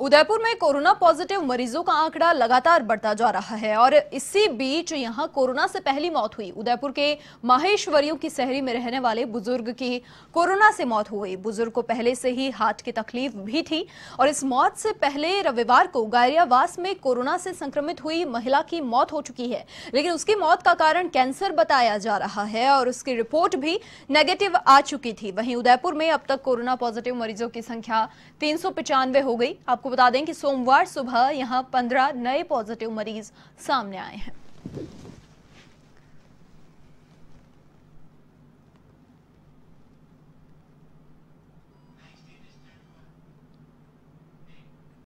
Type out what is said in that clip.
उदयपुर में corona positive मरीजों का आंकड़ा लगातार बढ़ता जा रहा है और इसी बीच यहां कोरोना से पहली मौत हुई उदयपुर के माहेश्वरियों की शहरी में रहने वाले बुजुर्ग की कोरोना से मौत हुई बुजुर्ग को पहले से ही हार्ट की तकलीफ भी थी और इस मौत से पहले रविवार को गायरियावास में कोरोना से संक्रमित हुई महिला की मौत हो चुकी है लेकिन उसकी मौत का कारण कैंसर बताया जा रहा है और उसकी रिपोर्ट भी नेगेटिव आ चुकी थी वहीं उदयपुर में अब तक कोरोना पॉजिटिव मरीजों की संख्या तीन हो गई अब आपको बता दें कि सोमवार सुबह यहां 15 नए पॉजिटिव मरीज सामने आए हैं